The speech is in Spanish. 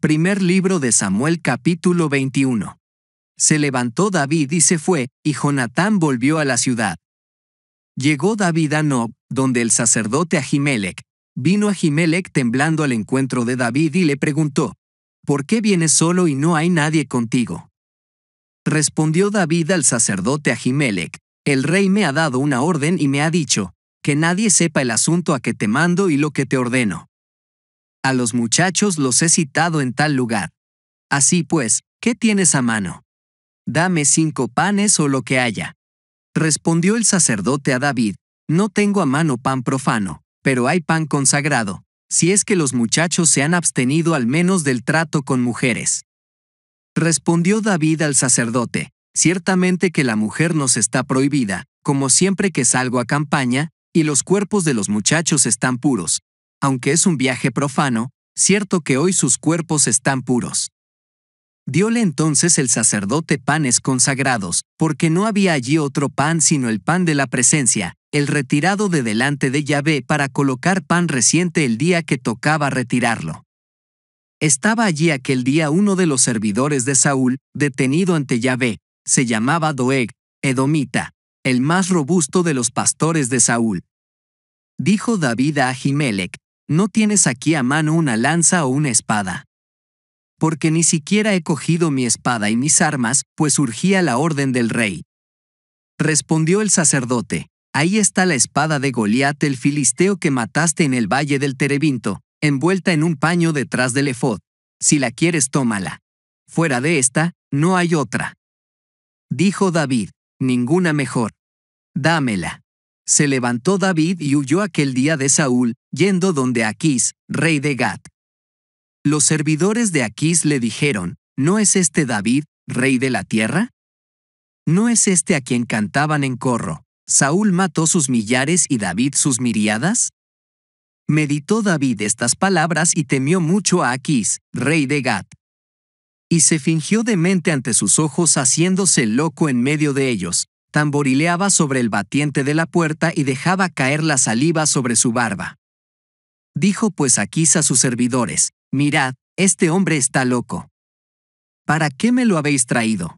Primer libro de Samuel capítulo 21. Se levantó David y se fue, y Jonatán volvió a la ciudad. Llegó David a Nob, donde el sacerdote Ahimelech. Vino a Ahimelech temblando al encuentro de David y le preguntó, ¿Por qué vienes solo y no hay nadie contigo? Respondió David al sacerdote Ahimelech, el rey me ha dado una orden y me ha dicho, que nadie sepa el asunto a que te mando y lo que te ordeno. A los muchachos los he citado en tal lugar. Así pues, ¿qué tienes a mano? Dame cinco panes o lo que haya. Respondió el sacerdote a David, no tengo a mano pan profano, pero hay pan consagrado, si es que los muchachos se han abstenido al menos del trato con mujeres. Respondió David al sacerdote, ciertamente que la mujer nos está prohibida, como siempre que salgo a campaña, y los cuerpos de los muchachos están puros, aunque es un viaje profano, cierto que hoy sus cuerpos están puros. Diole entonces el sacerdote panes consagrados, porque no había allí otro pan sino el pan de la presencia, el retirado de delante de Yahvé para colocar pan reciente el día que tocaba retirarlo. Estaba allí aquel día uno de los servidores de Saúl, detenido ante Yahvé, se llamaba Doeg, Edomita, el más robusto de los pastores de Saúl. Dijo David a Ahimelech, no tienes aquí a mano una lanza o una espada. Porque ni siquiera he cogido mi espada y mis armas, pues urgía la orden del rey. Respondió el sacerdote, ahí está la espada de Goliat el filisteo que mataste en el valle del Terebinto, envuelta en un paño detrás del efod. Si la quieres, tómala. Fuera de esta, no hay otra. Dijo David, ninguna mejor. Dámela. Se levantó David y huyó aquel día de Saúl, yendo donde Aquís, rey de Gat. Los servidores de Aquís le dijeron, ¿no es este David, rey de la tierra? ¿No es este a quien cantaban en corro? Saúl mató sus millares y David sus miriadas? Meditó David estas palabras y temió mucho a Aquís, rey de Gat. Y se fingió demente ante sus ojos haciéndose loco en medio de ellos, tamborileaba sobre el batiente de la puerta y dejaba caer la saliva sobre su barba dijo pues aquí a sus servidores, mirad, este hombre está loco. ¿Para qué me lo habéis traído?